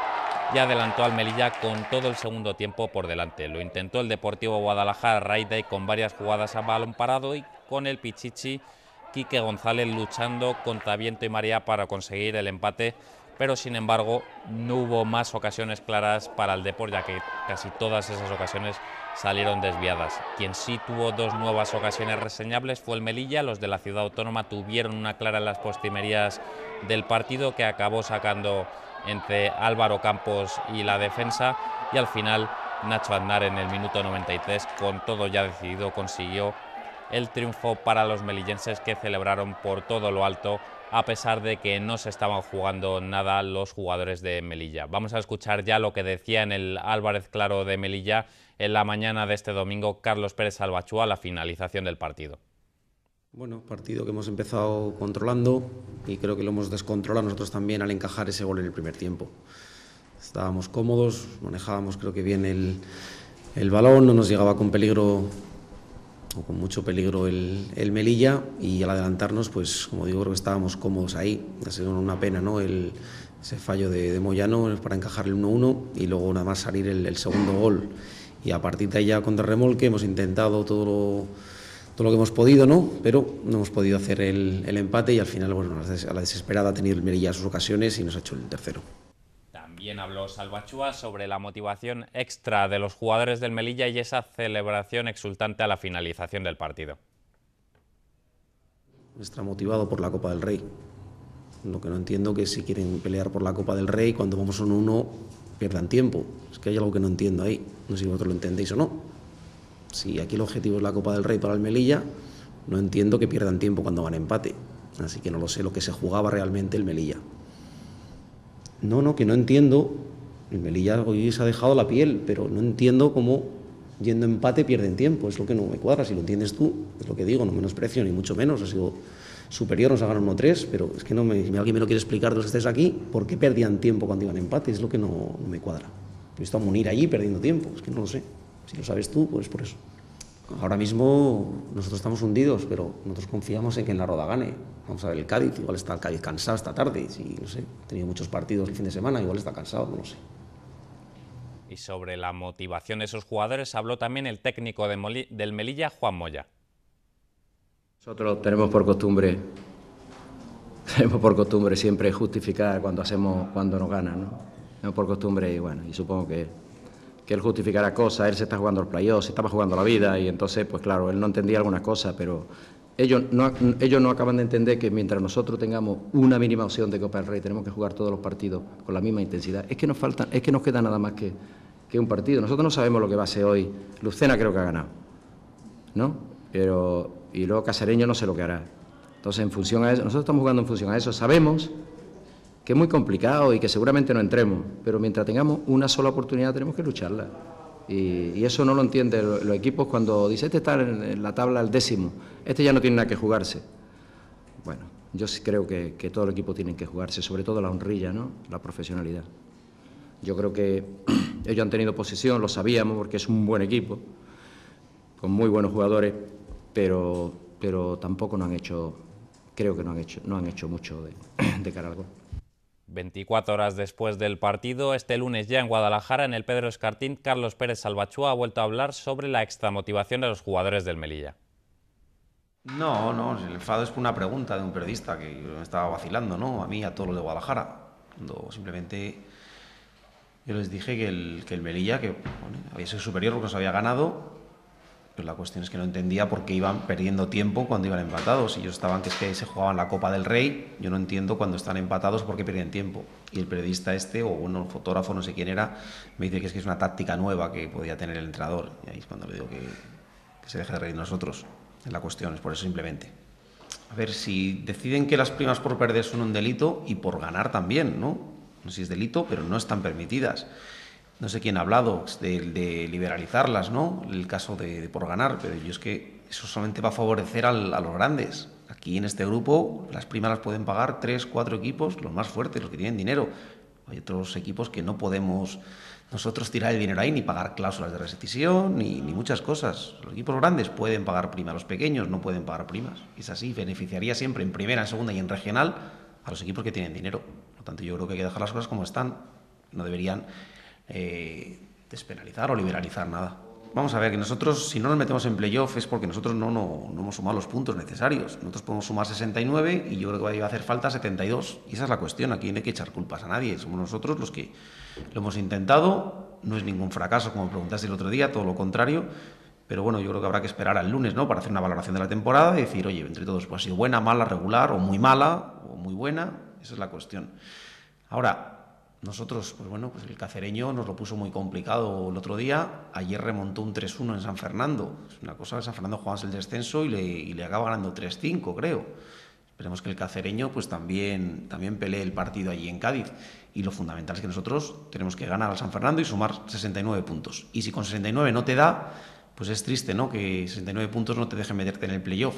y adelantó al Melilla con todo el segundo tiempo por delante. Lo intentó el Deportivo Guadalajara y con varias jugadas a balón parado y con el Pichichi Quique González luchando contra viento y María... para conseguir el empate, pero sin embargo no hubo más ocasiones claras para el Deportivo... ya que casi todas esas ocasiones salieron desviadas. Quien sí tuvo dos nuevas ocasiones reseñables fue el Melilla, los de la ciudad autónoma tuvieron una clara en las postimerías del partido que acabó sacando entre Álvaro Campos y la defensa y al final Nacho Aznar en el minuto 93 con todo ya decidido consiguió el triunfo para los melillenses que celebraron por todo lo alto a pesar de que no se estaban jugando nada los jugadores de Melilla. Vamos a escuchar ya lo que decía en el Álvarez Claro de Melilla en la mañana de este domingo Carlos Pérez Albachúa a la finalización del partido. Bueno, partido que hemos empezado controlando y creo que lo hemos descontrolado nosotros también al encajar ese gol en el primer tiempo. Estábamos cómodos, manejábamos creo que bien el, el balón, no nos llegaba con peligro o con mucho peligro el, el, Melilla y al adelantarnos, pues como digo, creo que estábamos cómodos ahí. Ha sido una pena, ¿no? El, ese fallo de, Moyano para encajar el 1-1 y luego nada más salir el, el segundo gol. Y a partir de ahí ya contra remolque hemos intentado todo lo todo lo que hemos podido, ¿no? Pero no hemos podido hacer el, empate y al final, bueno, a la desesperada ha tenido el sus ocasiones y nos ha hecho el tercero. También habló Salvachua sobre la motivación extra de los jugadores del Melilla y esa celebración exultante a la finalización del partido. Está motivado por la Copa del Rey. Lo que no entiendo que si quieren pelear por la Copa del Rey, cuando vamos a uno 1, pierdan tiempo. Es que hay algo que no entiendo ahí. No sé si vosotros lo entendéis o no. Si aquí el objetivo es la Copa del Rey para el Melilla, no entiendo que pierdan tiempo cuando van a empate. Así que no lo sé lo que se jugaba realmente el Melilla. No, no, que no entiendo. El Melilla hoy se ha dejado la piel, pero no entiendo cómo yendo a empate pierden tiempo. Es lo que no me cuadra. Si lo entiendes tú, es lo que digo, no menosprecio ni mucho menos. Ha sido superior, nos sacaron 1 tres, pero es que no me, si alguien me lo quiere explicar, los estés aquí, ¿por qué perdían tiempo cuando iban a empate? Es lo que no, me cuadra. He visto a allí perdiendo tiempo, es que no lo sé. Si lo sabes tú, pues por eso. Ahora mismo nosotros estamos hundidos, pero nosotros confiamos en que en la Roda gane. Vamos a ver el Cádiz, igual está el Cádiz cansado esta tarde, si, no sé, ha tenido muchos partidos el fin de semana, igual está cansado, no lo sé. Y sobre la motivación de esos jugadores habló también el técnico del Melilla, Juan Moya. Nosotros tenemos por costumbre, tenemos por costumbre siempre justificar cuando hacemos, cuando nos ganan, ¿no? Tenemos por costumbre y bueno, y supongo que que él justificará cosas, él se está jugando el playoff, se estaba jugando la vida y entonces, pues claro, él no entendía algunas cosas, pero ellos no, ellos no acaban de entender que mientras nosotros tengamos una mínima opción de Copa del Rey, tenemos que jugar todos los partidos con la misma intensidad. Es que nos falta, es que nos queda nada más que, que un partido. Nosotros no sabemos lo que va a ser hoy. Lucena creo que ha ganado, ¿no? Pero, y luego Casareño no sé lo que hará. Entonces, en función a eso, nosotros estamos jugando en función a eso, sabemos que es muy complicado y que seguramente no entremos, pero mientras tengamos una sola oportunidad tenemos que lucharla. Y, eso no lo entienden los, equipos cuando dice este está en, la tabla al décimo, este ya no tiene nada que jugarse. Bueno, yo creo que, que todo el equipo tiene que jugarse, sobre todo la honrilla, ¿no? la profesionalidad. Yo creo que ellos han tenido posición... lo sabíamos, porque es un buen equipo, con muy buenos jugadores, pero, pero tampoco no han hecho, creo que no han hecho, no han hecho mucho de, de cara al gol. 24 horas después del partido, este lunes ya en Guadalajara, en el Pedro Escartín, Carlos Pérez Salvachúa ha vuelto a hablar sobre la extramotivación de los jugadores del Melilla. No, no, el enfado es una pregunta de un periodista que me estaba vacilando, ¿no? A mí, a todos los de Guadalajara. Cuando simplemente yo les dije que el, Melilla, que había sido superior porque nos había ganado, la cuestión es que no entendía por qué iban perdiendo tiempo cuando iban empatados. Ellos estaban que es que se jugaban la Copa del Rey. Yo no entiendo cuando están empatados por qué pierden tiempo. Y el periodista este, o bueno, fotógrafo, no sé quién era, me dice que es que es una táctica nueva que podía tener el entrenador. Y ahí es cuando le digo que, se deje de reír nosotros. Es la cuestión, es por eso simplemente. A ver, si deciden que las primas por perder son un delito y por ganar también, ¿no? No sé si es delito, pero no están permitidas no sé quién ha hablado de, liberalizarlas, ¿no? El caso de, por ganar, pero yo es que eso solamente va a favorecer a los grandes. Aquí en este grupo las primas las pueden pagar tres, cuatro equipos, los más fuertes, los que tienen dinero. Hay otros equipos que no podemos nosotros tirar el dinero ahí, ni pagar cláusulas de rescisión, ni, muchas cosas. Los equipos grandes pueden pagar primas, los pequeños no pueden pagar primas. Es así, beneficiaría siempre en primera, en segunda y en regional a los equipos que tienen dinero. Por lo tanto, yo creo que hay que dejar las cosas como están. No deberían eh, despenalizar o liberalizar nada. Vamos a ver, que nosotros, si no nos metemos en playoff, es porque nosotros no, no, hemos sumado los puntos necesarios. Nosotros podemos sumar 69 y yo creo que va a hacer falta 72. Y esa es la cuestión, aquí no hay que echar culpas a nadie. Somos nosotros los que lo hemos intentado. No es ningún fracaso, como preguntaste el otro día, todo lo contrario. Pero bueno, yo creo que habrá que esperar al lunes, ¿no? Para hacer una valoración de la temporada y decir, oye, entre todos, pues ha buena, mala, regular, o muy mala, o muy buena. Esa es la cuestión. Ahora, nosotros, pues bueno, pues el cacereño nos lo puso muy complicado el otro día. Ayer remontó un 3-1 en San Fernando. Es una cosa, San Fernando juega el descenso y le, acaba ganando 3-5, creo. Esperemos que el cacereño pues también, también pelee el partido allí en Cádiz. Y lo fundamental es que nosotros tenemos que ganar al San Fernando y sumar 69 puntos. Y si con 69 no te da, pues es triste, ¿no? Que 69 puntos no te dejen meterte en el playoff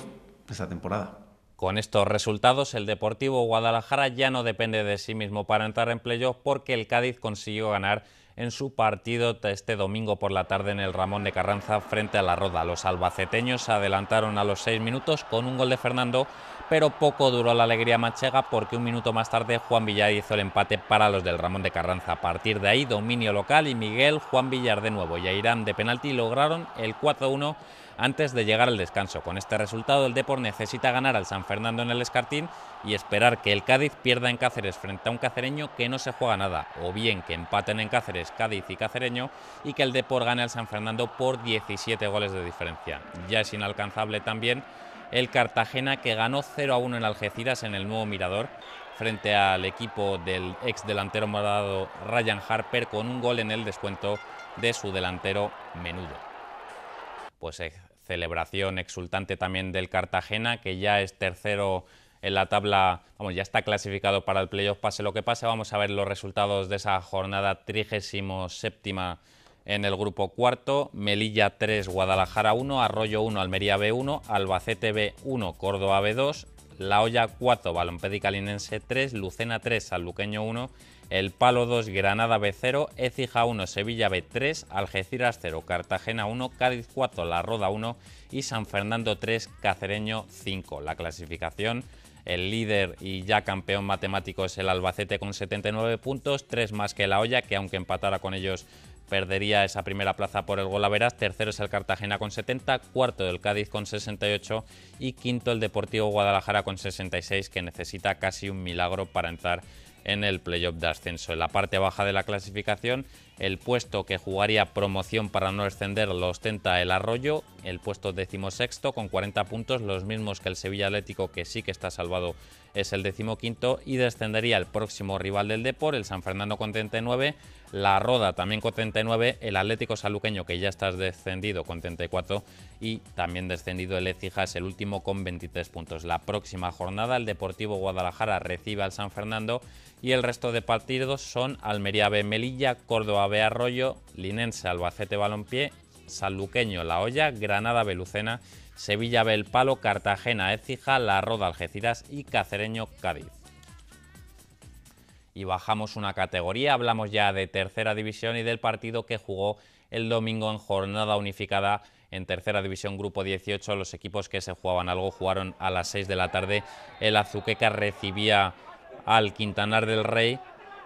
esta temporada. Con estos resultados, el Deportivo Guadalajara ya no depende de sí mismo para entrar en playoff porque el Cádiz consiguió ganar en su partido este domingo por la tarde en el Ramón de Carranza frente a la Roda. Los albaceteños se adelantaron a los seis minutos con un gol de Fernando, pero poco duró la alegría manchega porque un minuto más tarde Juan Villar hizo el empate para los del Ramón de Carranza. A partir de ahí, dominio local y Miguel, Juan Villar de nuevo y Airán de penalti lograron el 4-1 antes de llegar al descanso. Con este resultado el Depor necesita ganar al San Fernando en el Escartín y esperar que el Cádiz pierda en Cáceres frente a un cacereño que no se juega nada, o bien que empaten en Cáceres Cádiz y Cacereño y que el Depor gane al San Fernando por 17 goles de diferencia. Ya es inalcanzable también el Cartagena que ganó 0 1 en Algeciras en el nuevo Mirador frente al equipo del ex delantero morado Ryan Harper con un gol en el descuento de su delantero menudo. Pues eh, celebración exultante también del Cartagena, que ya es tercero en la tabla, vamos, ya está clasificado para el playoff, pase lo que pase. Vamos a ver los resultados de esa jornada 37 en el grupo cuarto. Melilla 3, Guadalajara 1, Arroyo 1, Almería B1, Albacete B1, Córdoba B2, la Hoya 4, Balompédica Linense 3, Lucena 3, Sanluqueño 1, El Palo 2, Granada B0, Ecija 1, Sevilla B3, Algeciras 0, Cartagena 1, Cádiz 4, La Roda 1 y San Fernando 3, Cacereño 5. La clasificación el líder y ya campeón matemático es el Albacete con 79 puntos, 3 más que la Olla, que aunque empatara con ellos perdería esa primera plaza por el gol a tercero es el Cartagena con 70, cuarto el Cádiz con 68 y quinto el Deportivo Guadalajara con 66 que necesita casi un milagro para entrar en el playoff de ascenso. En la parte baja de la clasificación, el puesto que jugaría promoción para no descender lo ostenta el Arroyo, el puesto decimosexto con 40 puntos, los mismos que el Sevilla Atlético que sí que está salvado es el decimoquinto y descendería el próximo rival del Depor, el San Fernando con 39, la Roda también con 39, el Atlético Saluqueño que ya está descendido con 34 y también descendido el Ecija el último con 23 puntos. La próxima jornada el Deportivo Guadalajara recibe al San Fernando y el resto de partidos son Almería B Melilla, Córdoba B Arroyo, Linense Albacete Balompié, Saluqueño-La Hoya, Granada-Belhucena, Sevilla-Bel Palo, Cartagena-Ejija, La Hoya, Granada Belucena, Sevilla Palo, Cartagena Ecija, La Roda Algeciras y Cacereño Cádiz y bajamos una categoría. Hablamos ya de tercera división y del partido que jugó el domingo en jornada unificada en tercera división grupo 18. Los equipos que se jugaban algo jugaron a las 6 de la tarde. El Azuqueca recibía al Quintanar del Rey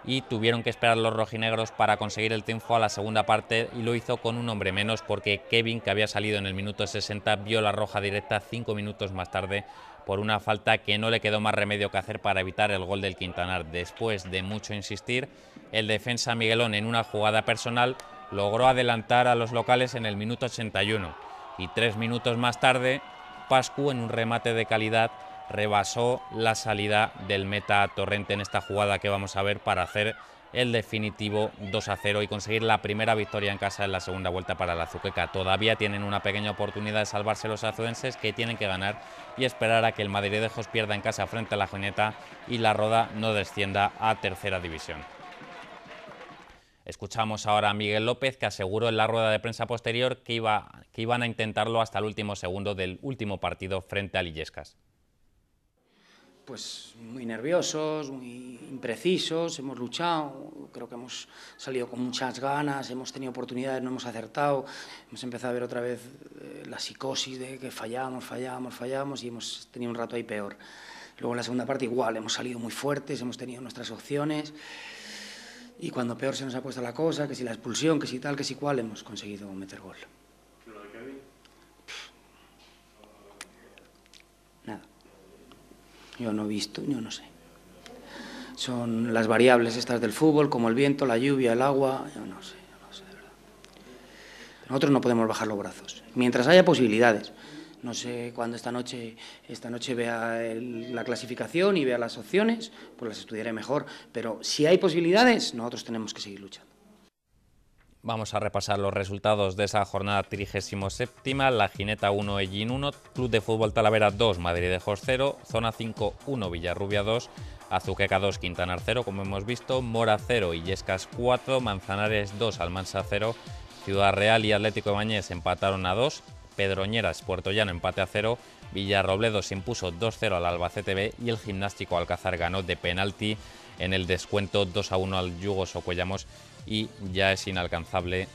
y tuvieron que esperar los rojinegros para conseguir el triunfo a la segunda parte y lo hizo con un hombre menos porque Kevin, que había salido en el minuto 60, vio la roja directa cinco minutos más tarde por una falta que no le quedó más remedio que hacer para evitar el gol del Quintanar. Después de mucho insistir, el defensa Miguelón en una jugada personal logró adelantar a los locales en el minuto 81 y tres minutos más tarde, Pascu en un remate de calidad rebasó la salida del meta Torrente en esta jugada que vamos a ver para hacer el definitivo 2 a 0 y conseguir la primera victoria en casa en la segunda vuelta para la Azuqueca. Todavía tienen una pequeña oportunidad de salvarse los azuenses que tienen que ganar y esperar a que el Madrid Madridejos pierda en casa frente a la Juneta y la Roda no descienda a tercera división. Escuchamos ahora a Miguel López que aseguró en la rueda de prensa posterior que, iba, que iban a intentarlo hasta el último segundo del último partido frente a Illescas pues muy nerviosos, muy imprecisos, hemos luchado, creo que hemos salido con muchas ganas, hemos tenido oportunidades, no hemos acertado, hemos empezado a ver otra vez eh, la psicosis de que fallamos, fallamos, fallamos y hemos tenido un rato ahí peor. Luego en la segunda parte igual, hemos salido muy fuertes, hemos tenido nuestras opciones y cuando peor se nos ha puesto la cosa, que si la expulsión, que si tal, que si cual, hemos conseguido meter gol. Yo no he visto, yo no sé. Son las variables estas del fútbol, como el viento, la lluvia, el agua, yo no sé, verdad. Nosotros no podemos bajar los brazos, mientras haya posibilidades. No sé cuándo esta noche, esta noche vea la clasificación y vea las opciones, pues las estudiaré mejor. Pero si hay posibilidades, nosotros tenemos que seguir luchando. Vamos a repasar los resultados de esa jornada 37. La Gineta 1, egin 1, Club de Fútbol Talavera 2, Madrid Madridejos 0, Zona 5, 1, Villarrubia 2, Azuqueca 2, Quintanar 0, como hemos visto, Mora 0, Illescas 4, Manzanares 2, Almansa 0, Ciudad Real y Atlético de Mañez empataron a 2, Pedroñeras, Puerto Llano empate a 0, Villarrobledo se impuso 2-0 al Albacete B y el Gimnástico Alcazar ganó de penalti en el descuento 2 1 al Yugo Socuellamos y ya es inalcanzable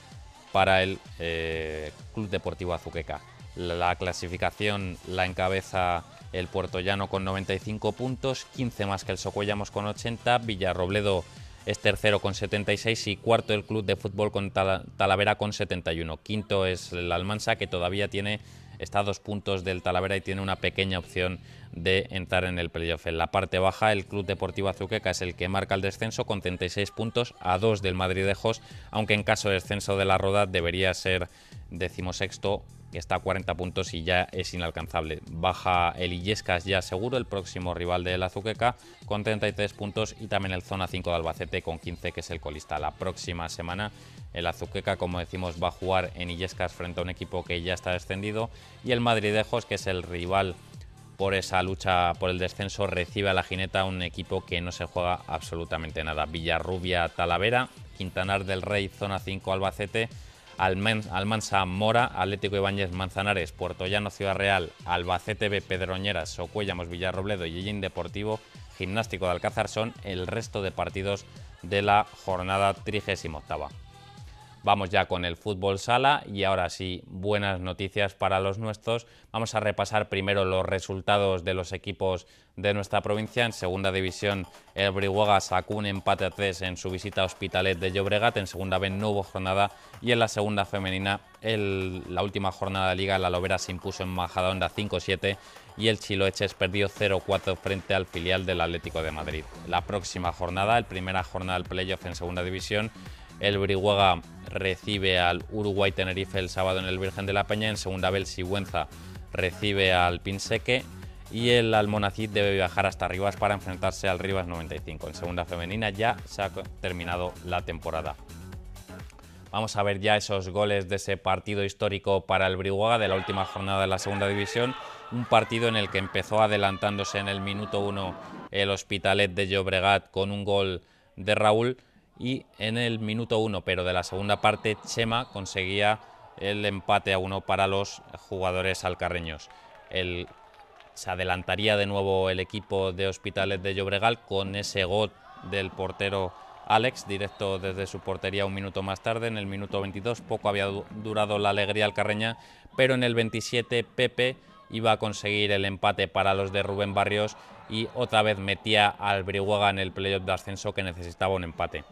para el eh, Club Deportivo Azuqueca. La, clasificación la encabeza el puertollano con 95 puntos, 15 más que el Socuellamos con 80, Villarrobledo es tercero con 76 y cuarto el Club de Fútbol con Talavera con 71. Quinto es el Almansa que todavía tiene está a dos puntos del Talavera y tiene una pequeña opción de entrar en el playoff. En la parte baja, el Club Deportivo Azuqueca es el que marca el descenso con 36 puntos a dos del Madridejos, aunque en caso de descenso de la Roda debería ser decimosexto ...que está a 40 puntos y ya es inalcanzable. Baja el Illescas ya seguro, el próximo rival del Azuqueca, con 33 puntos y también el Zona 5 de Albacete con 15, que es el colista. La próxima semana el Azuqueca, como decimos, va a jugar en Illescas frente a un equipo que ya está descendido y el Madridejos, que es el rival por esa lucha por el descenso, recibe a la jineta un equipo que no se juega absolutamente nada. Villarrubia, Talavera, Quintanar del Rey, Zona 5, Albacete Almansa, Mora, Atlético Ibáñez, Manzanares, Puerto Llano, Ciudad Real, Albacete B, Pedroñeras, Socuellamos, Villarrobledo y Deportivo, Gimnástico de Alcázar son el resto de partidos de la jornada 38. Vamos ya con el fútbol sala y ahora sí, buenas noticias para los nuestros. Vamos a repasar primero los resultados de los equipos de nuestra provincia. En segunda división, el Brihuega sacó un empate a 3 en su visita a Hospitalet de Llobregat. En segunda vez no hubo jornada y en la segunda femenina, en la última jornada de liga, la Lobera se impuso en Majadahonda 5-7 y el Chiloeches perdió 0-4 frente al filial del Atlético de Madrid. La próxima jornada, la primera jornada del playoff en segunda división, el Brihuaga recibe al Uruguay Tenerife el sábado en el Virgen de la Peña. En segunda vez Sigüenza recibe al Pinseque. Y el Almonacid debe viajar hasta Rivas para enfrentarse al Rivas 95. En segunda femenina ya se ha terminado la temporada. Vamos a ver ya esos goles de ese partido histórico para el Brihuaga de la última jornada de la segunda división. Un partido en el que empezó adelantándose en el minuto 1 el Hospitalet de Llobregat con un gol de Raúl y en el minuto 1, pero de la segunda parte Chema conseguía el empate a 1 para los jugadores alcarreños. se adelantaría de nuevo el equipo de Hospitales de Llobregal con ese gol del portero Alex, directo desde su portería un minuto más tarde, en el minuto 22. Poco había durado la alegría alcarreña, pero en el 27 Pepe iba a conseguir el empate para los de Rubén Barrios y otra vez metía al brihuaga en el playoff de ascenso que necesitaba un empate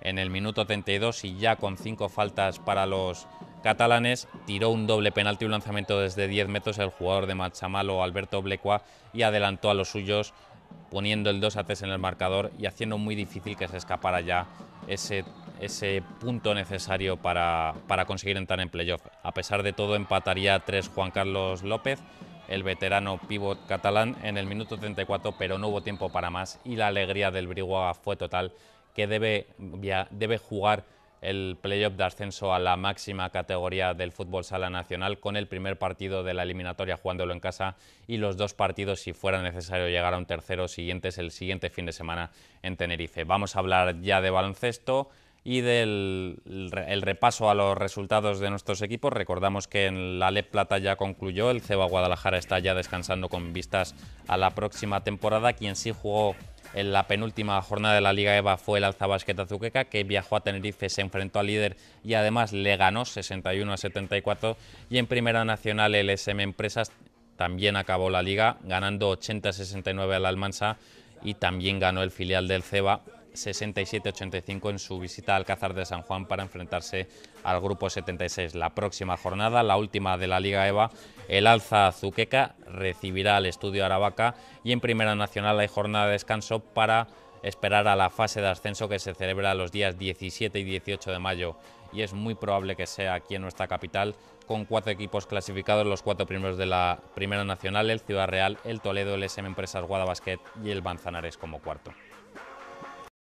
en el minuto 32 y ya con cinco faltas para los catalanes, tiró un doble penalti, un lanzamiento desde 10 metros el jugador de Machamalo, Alberto Blecua, y adelantó a los suyos poniendo el 2 a 3 en el marcador y haciendo muy difícil que se escapara ya ese, ese punto necesario para, para conseguir entrar en playoff. A pesar de todo, empataría 3 Juan Carlos López, el veterano pívot catalán, en el minuto 34, pero no hubo tiempo para más y la alegría del Briguaga fue total que debe, debe jugar el playoff de ascenso a la máxima categoría del fútbol sala nacional con el primer partido de la eliminatoria jugándolo en casa y los dos partidos si fuera necesario llegar a un tercero siguientes el siguiente fin de semana en Tenerife. Vamos a hablar ya de baloncesto y del repaso a los resultados de nuestros equipos. Recordamos que en la LEP Plata ya concluyó, el Ceba Guadalajara está ya descansando con vistas a la próxima temporada. Quien sí jugó en la penúltima jornada de la Liga EVA fue el Alzabasqueta Zuqueca, que viajó a Tenerife, se enfrentó al líder y además le ganó 61 a 74. Y en Primera Nacional el SM Empresas también acabó la Liga, ganando 80 a 69 al Almansa y también ganó el filial del CEBA 67-85 en su visita al Alcázar de San Juan para enfrentarse al grupo 76. La próxima jornada, la última de la Liga EVA, el Alza Azuqueca recibirá al Estudio Aravaca y en Primera Nacional hay jornada de descanso para esperar a la fase de ascenso que se celebra los días 17 y 18 de mayo y es muy probable que sea aquí en nuestra capital con cuatro equipos clasificados, los cuatro primeros de la Primera Nacional, el Ciudad Real, el Toledo, el SM Empresas Guadabasquet y el Banzanares como cuarto.